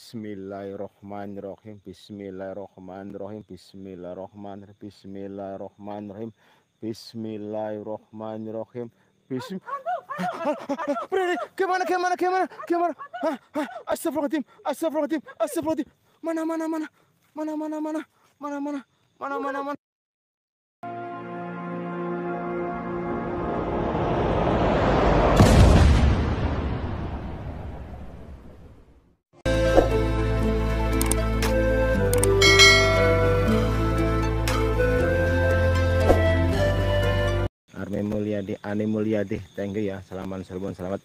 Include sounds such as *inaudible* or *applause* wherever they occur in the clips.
Bismillahirrahmanirrahim. Bismillahirrahmanirrahim. Bismillahirrahmanirrahim. Bismillahirrahmanirrahim. Bismillahirrahmanirrahim. Bism Berani, gimana, gimana, gimana, kemana? Hah, astagfirullahaladzim, astagfirullahaladzim, astagfirullahaladzim. Mana, mana, mana, mana, mana, mana, mana, mana, mana, mana. Ani Mulyadi thank you ya Selamat selamat selamat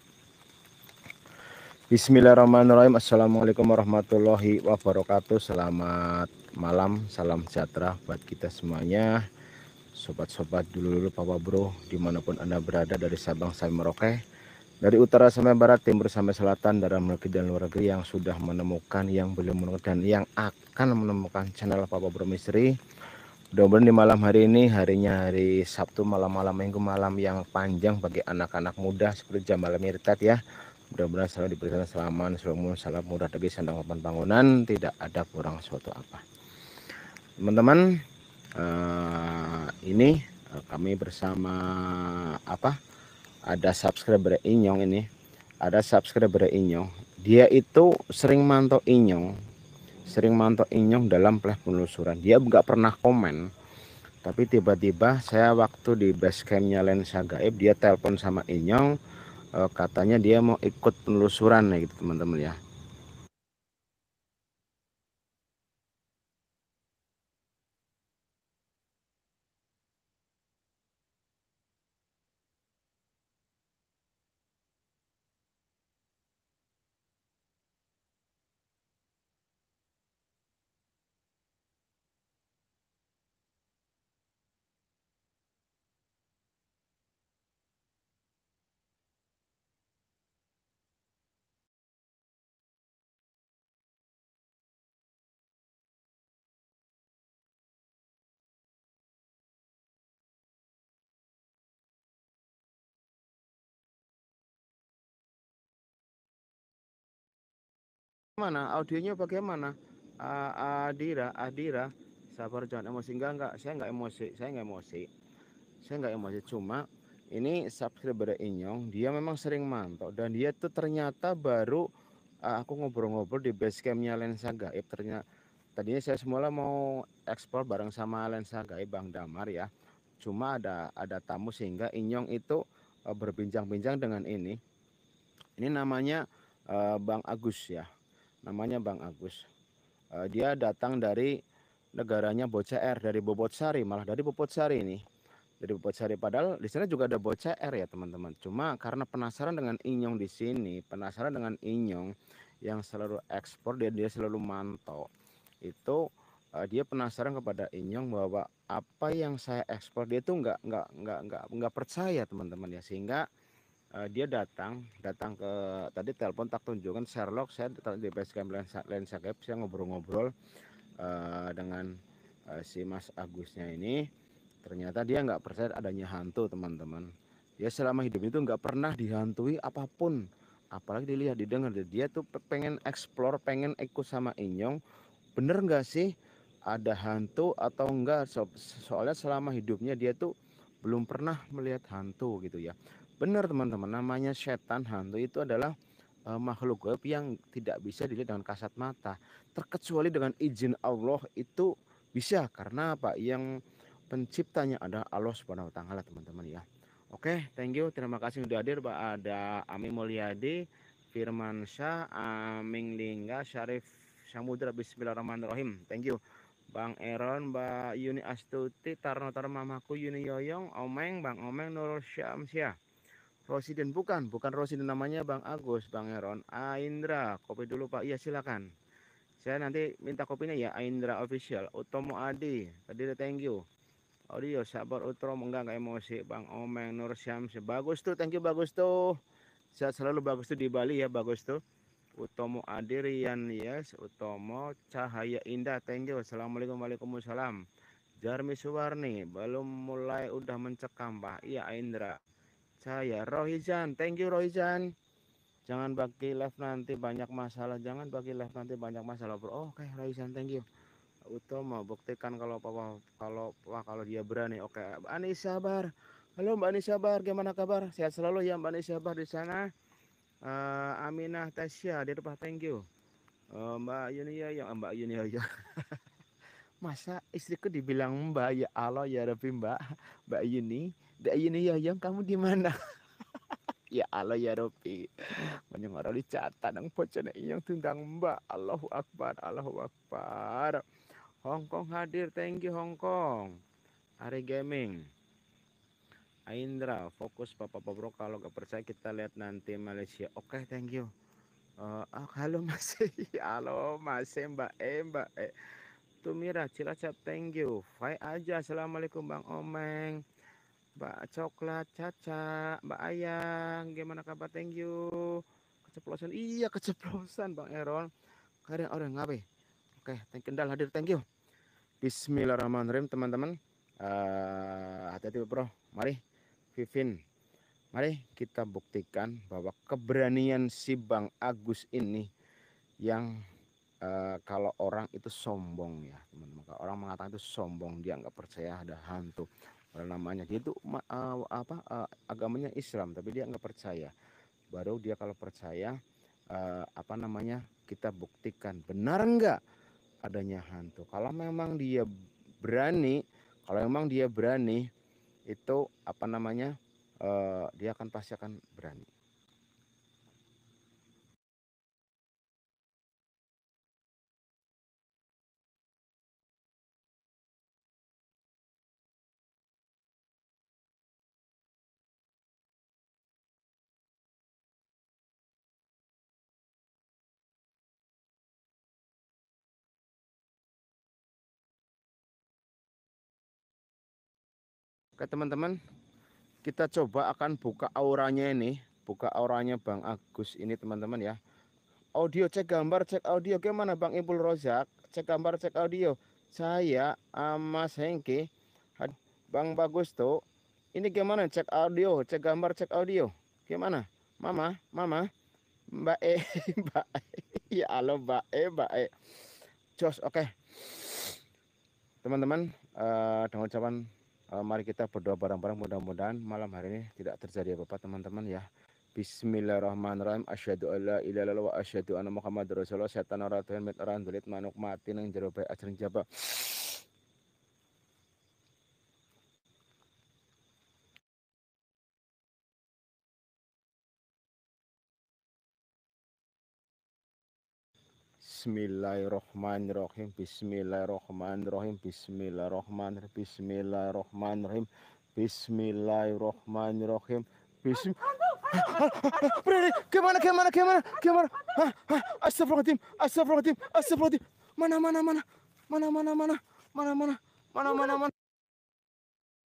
Bismillahirrahmanirrahim Assalamualaikum warahmatullahi wabarakatuh Selamat malam Salam sejahtera buat kita semuanya Sobat-sobat dulu-dulu Papa Bro Dimanapun Anda berada dari Sabang sampai Merauke Dari utara sampai barat, timur sampai selatan Dalam negeri dan luar negeri yang sudah menemukan Yang belum menemukan Dan yang akan menemukan channel Papa Bro Misteri Mudah-mudahan di malam hari ini, harinya hari Sabtu, malam-malam minggu, malam yang panjang bagi anak-anak muda seperti jam malam irtat ya. Mudah-mudahan selalu diberikan selamat, selalu salam mudah dari sandang papan bangunan, tidak ada kurang suatu apa. Teman-teman, uh, ini uh, kami bersama apa? Ada subscriber Inyong ini, ada subscriber Inyong. Dia itu sering mantau Inyong sering mantau Inyong dalam pleh penelusuran. Dia nggak pernah komen, tapi tiba-tiba saya waktu di base campnya Lensa Gaib dia telepon sama Inyong, eh, katanya dia mau ikut penelusuran ya gitu teman-teman ya. Mana audionya bagaimana? Uh, Adira, Adira, sabar jangan emosi enggak enggak, saya enggak emosi, saya enggak emosi. Saya enggak emosi cuma ini subscriber Inyong, dia memang sering mantau dan dia tuh ternyata baru uh, aku ngobrol-ngobrol di base campnya Lensa Gaib ternyata tadinya saya semula mau ekspor bareng sama Lensa Gaib Bang Damar ya. Cuma ada ada tamu sehingga Inyong itu e, berbincang-bincang dengan ini. Ini namanya e, Bang Agus ya namanya Bang Agus uh, dia datang dari negaranya Bocah R dari Bobot Sari malah dari Bobot Sari ini dari Bobot Sari padahal di sana juga ada Bocah R ya teman-teman cuma karena penasaran dengan Inyong di sini penasaran dengan Inyong yang selalu ekspor dia dia selalu mantau itu uh, dia penasaran kepada Inyong bahwa apa yang saya ekspor dia itu nggak nggak nggak nggak nggak percaya teman-teman ya sehingga uh, dia datang datang ke tadi telepon tak tunjukkan Sherlock saya di basecamp lensa, lensa cap saya ngobrol-ngobrol uh, dengan uh, si Mas Agusnya ini ternyata dia nggak percaya adanya hantu teman-teman dia ya, selama hidup itu nggak pernah dihantui apapun apalagi dilihat didengar dia tuh pengen explore pengen ikut sama Inyong bener nggak sih ada hantu atau enggak so, soalnya selama hidupnya dia tuh belum pernah melihat hantu gitu ya. Benar teman-teman, namanya setan hantu itu adalah uh, makhluk gaib yang tidak bisa dilihat dengan kasat mata. Terkecuali dengan izin Allah itu bisa karena apa? Yang penciptanya ada Allah Subhanahu wa taala, teman-teman ya. Oke, thank you. Terima kasih sudah hadir Pak ada Ami Mulyadi, Firman Firmansyah, Aming Lingga, Syarif Syamudra Bismillahirrahmanirrahim. Thank you. Bang Eron, Mbak Yuni Astuti, Tarno Tarno Mamaku, Yuni Yoyong, Omeng, Bang Omeng, Nurul Syamsiah. Rosiden bukan, bukan Rosiden namanya Bang Agus, Bang Eron, Aindra, kopi dulu Pak, iya silakan. Saya nanti minta kopinya ya, Aindra Official, Utomo Adi, tadi thank you. Audio sabar utro enggak enggak emosi Bang Omeng Nur Syams Bagus tuh, thank you bagus tuh. Sehat selalu bagus tuh di Bali ya, bagus tuh. Utomo Adirian Yes Utomo Cahaya Indah Thank you Assalamualaikum Waalaikumsalam Jarmi Suwarni Belum mulai udah mencekam Pak Iya Indra Cahaya Rohizan Thank you Rohizan Jangan bagi live nanti banyak masalah Jangan bagi live nanti banyak masalah bro Oke okay, Rohizan thank you Utomo buktikan kalau papa kalau wah kalau dia berani oke okay. Mbak Anis sabar Halo Mbak Ani sabar gimana kabar sehat selalu ya Mbak Ani sabar di sana uh, Aminah Tasya dia lepas thank you. Uh, eh, Mbak Yunia yang Mbak Yunia ya. ya. *laughs* Masa istriku dibilang Mbak ya Allah ya Rabbi Mbak Mbak Yuni Mbak Yuni ya yang kamu di mana? *laughs* ya Allah ya Rabbi. Banyak orang dicatat nang bocone yang tundang Mbak Allahu Akbar Allahu Akbar. Hongkong hadir thank you Hongkong. Are gaming. Aindra fokus Papa Bro kalau gak percaya kita lihat nanti Malaysia oke okay, thank you uh, oh, halo masih *laughs* halo masih Mbak eh Mbak eh Tumira Cilacap thank you Fai aja Assalamualaikum Bang Omeng Mbak Coklat Caca Mbak Ayang gimana kabar thank you keceplosan iya keceplosan Bang Erol. kalian orang ngapain oke okay, thank kendal hadir thank you Bismillahirrahmanirrahim teman-teman. Uh, hati-hati bro. Mari Vivin. Mari kita buktikan bahwa keberanian si Bang Agus ini yang uh, kalau orang itu sombong ya teman-teman. Kalau orang mengatakan itu sombong dia nggak percaya ada hantu. Kalau namanya dia itu uh, apa uh, agamanya Islam tapi dia nggak percaya. Baru dia kalau percaya uh, apa namanya kita buktikan benar nggak adanya hantu. Kalau memang dia berani, kalau memang dia berani itu apa namanya uh, dia akan pasti akan berani Oke teman-teman, kita coba akan buka auranya ini, buka auranya Bang Agus ini teman-teman ya. Audio cek gambar, cek audio. Gimana Bang Ibul Rozak? Cek gambar, cek audio. Saya Mas Hengki, Bang Bagus tuh. Ini gimana cek audio, cek gambar, cek audio. Gimana? Mama, mama. Mbak E, *laughs* Mbak E. Ya halo Mbak E, Mbak E. Jos, oke. Okay. Teman-teman, uh, dengan ucapan uh, mari kita berdoa bareng-bareng mudah-mudahan malam hari ini tidak terjadi apa-apa teman-teman ya Bismillahirrahmanirrahim asyhadu alla ilaha illallah wa asyhadu anna muhammadar rasulullah setan ora tuhan mit ora ndelit manuk mati nang jero bae ajeng jaba Bismillahirrahmanirrahim. Bismillahirrahmanirrahim. Bismillahirrahmanirrahim. Bismillahirrahmanirrahim. Bismillahirrahmanirrahim. Bism Berani, gimana, gimana, gimana, gimana? Hah, hah, astagfirullahaladzim, astagfirullahaladzim, astagfirullahaladzim. Mana, mana, mana, mana, mana, mana, mana, mana, mana, mana, mana.